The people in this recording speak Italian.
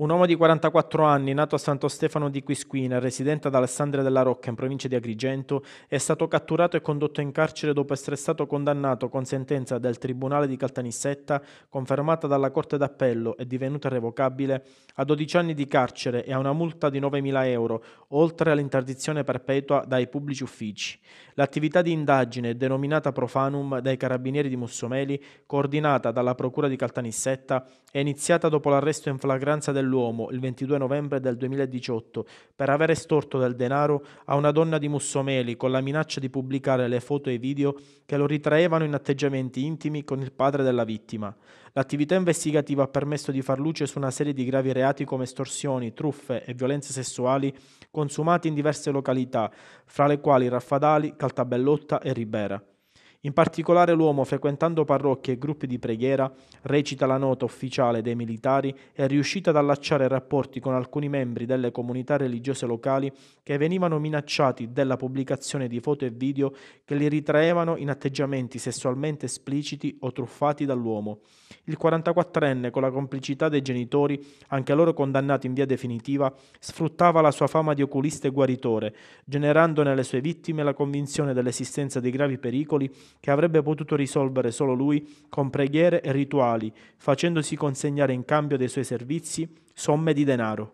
Un uomo di 44 anni, nato a Santo Stefano di Quisquina, residente ad Alessandria della Rocca in provincia di Agrigento, è stato catturato e condotto in carcere dopo essere stato condannato con sentenza del Tribunale di Caltanissetta, confermata dalla Corte d'Appello e divenuta revocabile, a 12 anni di carcere e a una multa di 9.000 euro, oltre all'interdizione perpetua dai pubblici uffici. L'attività di indagine, denominata Profanum dai carabinieri di Mussomeli, coordinata dalla Procura di Caltanissetta, è iniziata dopo l'arresto in flagranza del dell'uomo il 22 novembre del 2018 per aver estorto del denaro a una donna di Mussomeli con la minaccia di pubblicare le foto e i video che lo ritraevano in atteggiamenti intimi con il padre della vittima. L'attività investigativa ha permesso di far luce su una serie di gravi reati come estorsioni, truffe e violenze sessuali consumati in diverse località, fra le quali Raffadali, Caltabellotta e Ribera. In particolare l'uomo, frequentando parrocchie e gruppi di preghiera, recita la nota ufficiale dei militari, è riuscito ad allacciare rapporti con alcuni membri delle comunità religiose locali che venivano minacciati della pubblicazione di foto e video che li ritraevano in atteggiamenti sessualmente espliciti o truffati dall'uomo. Il 44enne, con la complicità dei genitori, anche loro condannati in via definitiva, sfruttava la sua fama di oculista e guaritore, generando nelle sue vittime la convinzione dell'esistenza di gravi pericoli che avrebbe potuto risolvere solo lui con preghiere e rituali, facendosi consegnare in cambio dei suoi servizi somme di denaro.